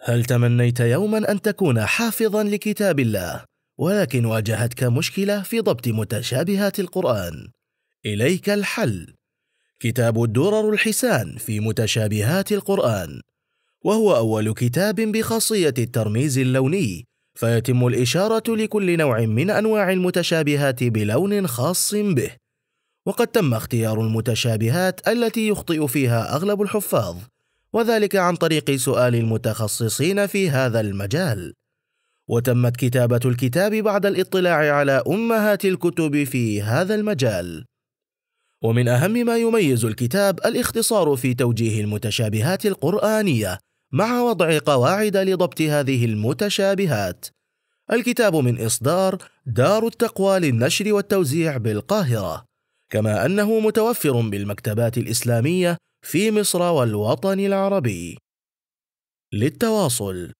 هل تمنيت يوما أن تكون حافظا لكتاب الله ولكن واجهتك مشكلة في ضبط متشابهات القرآن؟ إليك الحل كتاب الدرر الحسان في متشابهات القرآن وهو أول كتاب بخاصية الترميز اللوني فيتم الإشارة لكل نوع من أنواع المتشابهات بلون خاص به وقد تم اختيار المتشابهات التي يخطئ فيها أغلب الحفاظ وذلك عن طريق سؤال المتخصصين في هذا المجال وتمت كتابة الكتاب بعد الاطلاع على أمهات الكتب في هذا المجال ومن أهم ما يميز الكتاب الاختصار في توجيه المتشابهات القرآنية مع وضع قواعد لضبط هذه المتشابهات الكتاب من إصدار دار التقوى للنشر والتوزيع بالقاهرة كما أنه متوفر بالمكتبات الإسلامية في مصر والوطن العربي للتواصل